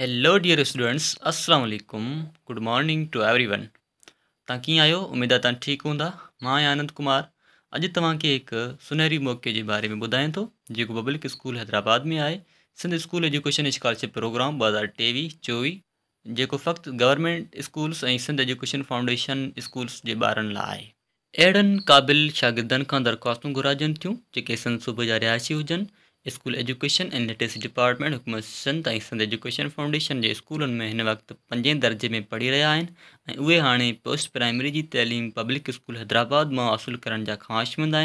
hello dear students अस्सलाम वालेकुम good morning to everyone वन कीअं आहियो उमेद आहे तव्हां ठीकु मां आनंद कुमार अज तव्हांखे एक सुनहरी मौक़े जे बारे में ॿुधायां थो तो, जेको पब्लिक स्कूल हैदराबाद में आए Sindh school education scholarship programme ॿ हज़ार टेवीह चोवीह जेको फ़क़्ति गवर्नमेंट स्कूल्स ऐं सिंध एजुकेशन फाउंडेशन स्कूल्स जे ॿारनि लाइ आहे अहिड़नि क़ाबिल शागिर्दनि खां दरख़्वास्तूं घुराइजनि थियूं जेके सिंध सूबे जा रिहाइशी हुजनि school education and literacy department हुकूमत संत ऐं सिंध एजुकेशन फाउंडेशन के स्कूलनि में इन वक्त पंजें दर्जे में पढ़ी रहा है ऐं उहे पोस्ट प्राइमरी की तैलीम पब्लिक स्कूल हैदराबाद में हासिल करण जा ख़्वाहिशमंद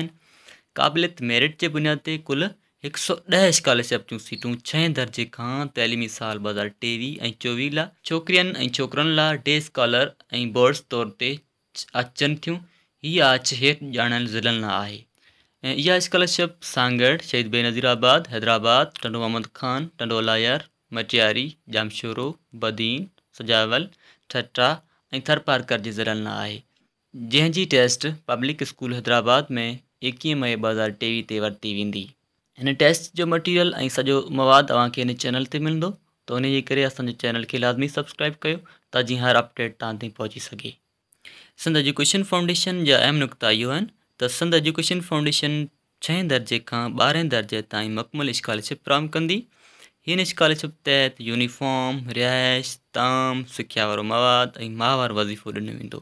क़ाबिलियत मेरिट के बुनियाद ते कुल एक सौ ॾह स्कॉलरशिप जूं सीटूं छहें दर्जे खां तइलीमी साल ॿ हज़ार टेवीह ऐं चोवीह लाइ छोकिरियुनि ऐं छोकिरनि लाइ स्कॉलर ऐं बोर्ड्स तौर पर अचन थियूं हीअ आछ हेठि ॼाणल ज़िलनि लाइ आहे या स्कॉलरशिप शब्द शहीद बेनज़ीराबाद हैदराबाद टंडो अहमद खान टंडोलायर मटियारी जामशोरो बदीन सजावल ठट्टा ऐं थरपारकर जे ज़रियल न आहे जंहिंजी टेस्ट पब्लिक स्कूल हैदराबाद में एक्वी मई ॿ हज़ार टेवीह ते वरिती वेंदी हिन टेस्ट जो मटीरियल ऐं सॼो मवाद तव्हांखे हिन चैनल से मिलो तो उन जे करे चैनल खे लाज़मी सब्सक्राइब कयो त हर अपडेट तव्हां ताईं पहुची सघे सिंध एजुकेशन फाउंडेशन जा अहम योन त संद एजुकेशन फाउंडेशन छह दर्जे का बारह दर्जे तकमल स्कॉलरशिप प्राप्त कंदी हिन स्कॉलरशिप तहत यूनिफॉर्म रिहायश ताम सिखिया मवाद माहवार वज़ीफ़ो दिनों वेंदो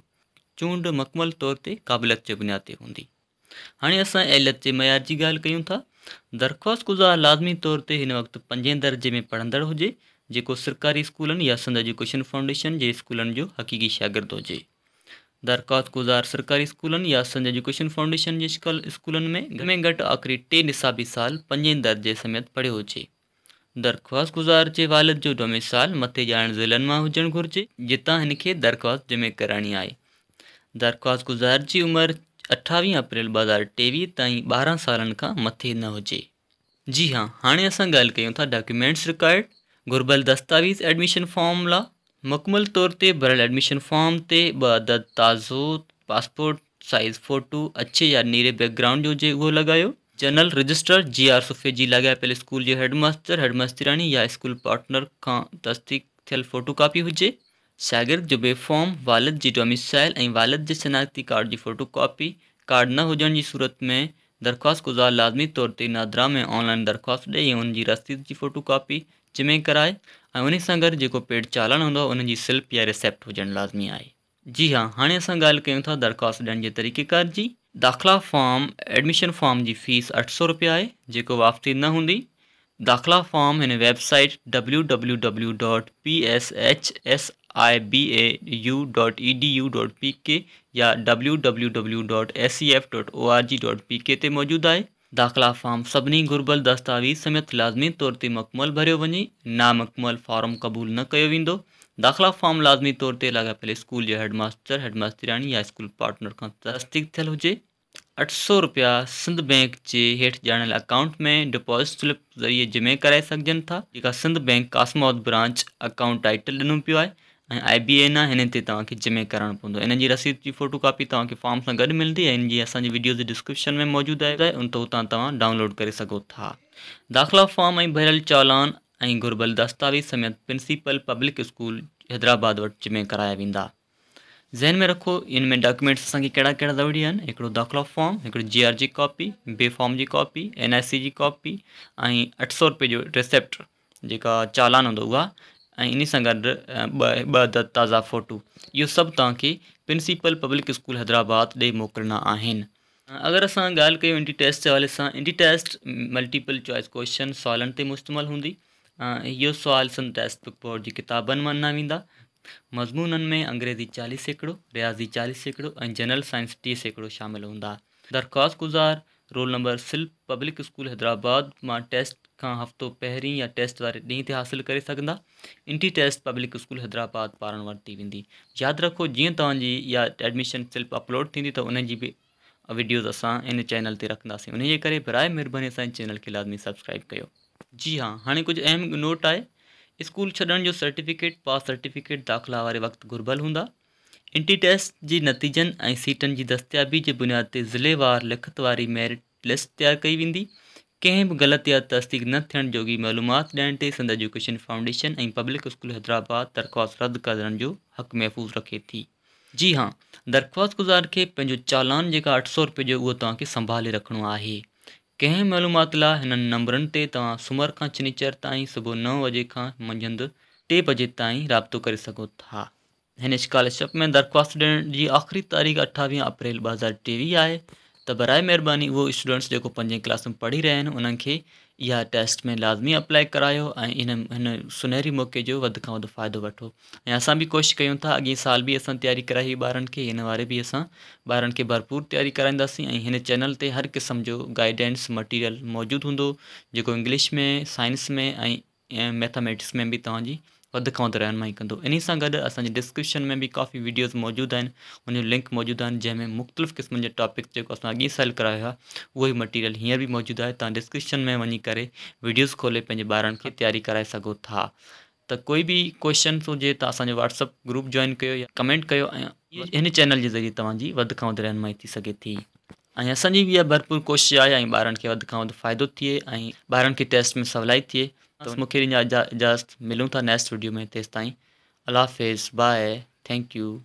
चूंड मकमल तौर ते क़ाबिलियत जे बुनियाद होंगी हाँ अस असां एलियत जे मयार जी ॻाल्हि था दरख़्वास्त गुज़ार लाज़मी तौर ते इन वक्त पंजें दर्जे में पढ़ंदड़ हो जेको सरकारी स्कूलनि या संद एजुकेशन फाउंडेशन जे स्कूलनि जो हक़ीक़ी शागिर्दु हुजे दरख़्वास्त गुजार सरकारी स्कूलन या सिंध एजुकेशन फाउंडेशन जे शिकल में घटि में घटि आख़िरी टे निसाबी साल पंजें दर्जे समेत पढ़ो हुजे दरख़्वास्त गुज़ार के वालिद जो डोमिसाल मथे ॼाण ज़िलनि में हुजणु घुर्ज जिता हिन दरख़्वास्त जमे कराइणी आहे दरख़्वास्त गुज़ार की उम्र अठावी अप्रैल ब हज़ार टेवी तीन बारह साल खां मथे न हो जी हा हाणे असां ॻाल्हि था डॉक्यूमेंट्स रिकॉर्ड घुर्बल दस्तावेज़ एडमिशन फॉर्म ला मुकमल तौर पर भरल एडमिशन फॉर्म से बद ताज़ो पासपोर्ट साइज़ फ़ोटू अच्छे या नीरे बैकग्राउंड जो जे उहो जनरल रजिस्टर जी आर सुफ़े जी लॻाए पहले स्कूल जो हेडमास्टर हेडमास्तराणी या स्कूल पार्टनर का तस्दीक थियल फ़ोटो कापी हुए शागिर्द जो बेफ़ॉर्म वालिद की डोमिसाइल ऐं वालिद जे शनाख्ती कार्ड की फ़ोटो कापी कार्ड न हुजण की सूरत में दरख़्वास्त गुज़ार लाज़मी तौर ते नादरा में ऑनलाइन दरख़्वास्त ॾे ऐं हुनजी रसीद जी फ़ोटो कापी जमे कराए ऐं उन सां गॾु जेको पेट चालान हूंदो आहे सिल्प या रिसेप्ट हो लाज़मी आहे जी हाँ हाँ अस ॻाल्हि कयूं था दरख़्वास्त ॾियण जे तरीक़ेकार जी दाख़िला फॉर्म एडमिशन फॉर्म की फ़ीस अठ सौ रुपया है जो वापसी न हूंदी दाख़िला फॉर्म इन website W W W dot P S H S I B A U dot E D U dot P K या W W W dot S C F dot O R G dot P K मौजूद है दाखिला farm सभी घुर्बल दस्तावेज़ समेत लाज़मी तौर ते मकमल भरियो वञे नामुकमल फॉर्म क़बूलु न कयो वेंदो दाख़िला फॉर्म लाज़मी तौर लगा लाॻापियल स्कूल जो हेडमास्टर हेडमास्तराणी या स्कूल पार्टनर का तस्दीक थियलु हुजे अठ सौ रुपया सिंध बैंक के हेठि ॼाणल अकाउंट में डिपॉजिट स्लिप ज़रिए जमे कराए सघजनि था जेका सिंध बैंक कासमौद ब्रांच अकाउंट टाइटल दिनों पियो आहे आई बी एन आहे हिन ते तव्हांखे जमे करणु पवंदो हिन रसीद जी फ़ोटो कापी तव्हांखे फॉर्म से गड मिलंदी ऐं हिन डिस्क्रिप्शन में मौजूद आहे उन उतां तव्हां डाउनलोड कर सघो था दाख़िला फॉर्म भरल चालान ऐं दस्तावेज़ समेत प्रिंसिपल पब्लिक स्कूल हैदराबाद वटि जमे कराया वेंदा ज़हन में रखो इन में डॉक्यूमेंट्स असा कड़ा कहिड़ा ज़रूरी आहिनि दाख़िला फॉर्म हिकिड़ो जी आर जी कॉपी बे फॉर्म की copy N I C G copy ऐं अठ सौ रुपये जो रिसेप्ट जेका चालान हूंदो इन सां गॾु ताज़ा फ़ोटू यो सब तक प्रिंसिपल पब्लिक स्कूल हैदराबाद ॾे मोकिलिणा आहिनि अगरि असां ॻाल्हि टेस्ट जे हवाले से entry test multiple choice question सुवालनि से मुश्तमल होंगी इहो सुवाल सन टेस्ट बुक बोर्ड की किताबन मां न वेंदा में अंग्रेज़ी चालीस सैकड़ो रियाज़ी चालीस सैकड़ो ऐं जनरल साइंस टी सैकड़ों शामिल हूंदा दरख़्वास्त गुज़ार roll number slip public school Hyderabad में टेस्ट खां हफ़्तो पहिरीं या टेस्ट वारे ॾींहं ते हासिलु करे सघंदा entry test public school Hyderabad पारण वरती वेंदी यादि रखो जीअं तव्हांजी इहा एडमिशन स्लिप अपलोड थींदी त उनजी बि वीडियोज़ असां इन चैनल ते रखा उन जे करे बराए महिरबानी चैनल खे लाज़मी सब्सक्राइब कयो जी हाँ हाँ कुछ अहम नोट है स्कूल छॾण जो सर्टिफिकेट पास सर्टिफिकेट दाख़िला वारे वक़्तु घुर्बल हूंदा इंटी टेस्ट के नतीजन ऐं सीटनि दस्तियाबी के बुनियाद ते ज़िलेवार लिखत वारी मैरिट लिस्ट तैयार कई वी कें भी गलत या तस्दीक़ न थियण जोगी मालूमात ॾियण ते संदसि एजुकेशन फाउंडेशन ऐं पब्लिक स्कूल हैदराबाद दरख़्वास्त रद्द करण जो हक़ महफ़ूज़ रखे थी जी हाँ दरख़्वास्त गुज़ार खे पंहिंजो चालान जेका अठ सौ रुपये जो उहो तव्हांखे संभाले रखिणो आहे कंहिं मालूमात लाइ हिननि नंबरनि ते तव्हां सूमर खां छंछर ताईं सुबुह नव वजे खां मंझंदि टे बजे ताईं राब्तो करे सघो था हिन स्कॉलरशिप में दरख़्वास्त ॾियण जी आख़िरी तारीख़ अठावीह अप्रैल ॿ हज़ार टेवीह आहे तो बरबानी वो स्टूडेंट्स जो पंजे क्लास में पढ़ी रहा आहिनि उन्हनि टेस्ट में लाज़मी अप्लाई करायो ऐं इन सुनहरी मौक़े जो वधि खां वधि फ़ाइदो वठो ऐं असां बि कोशिशि था अॻे साल भी अस तैयारी कराई बार ॿारनि खे हिन वारे बि भरपूर तैयारी कराइंदी चैनल से हर क़िस्म जो गाइडेंस मटीरियल मौजूद होंगो जेको इंग्लिश में साइंस में ऐं मैथमेटिक्स में भी तव्हांजी वधि खां वधि तो रहनुमाई कंदो इन सां अस असांजे डिस्क्रिप्शन में भी काफ़ी वीडियोज़ मौजूदु आहिनि उन लिंक मौजूदु आहिनि जंहिंमें मुख़्तलिफ़ क़िस्मनि जा टॉपिक जेको असां अॻे सेल करायो आहे मटीरियल हींअर भी मौजूद आहे तव्हां डिस्क्रिप्शन में वही करे वीडियोज़ खोले पंहिंजे ॿारनि खे तयारी कराए था तो कोई भी क्वेश्चन्स हो त व्हाट्सअप ग्रुप जॉइन कयो या कमेंट कयो ऐं चैनल के ज़रिए तव्हांजी वधि रहनुमाई थी सघे थी ऐं असांजी बि भरपूर कोशिश आहे ऐं ॿारनि थिए ऐं टेस्ट में सवलाई थिए त मूंखे इजाज़त मिलूं था नैक्स्ट वीडियो में तेसिताईं अला हाफ़िज़ बाए थैंक यू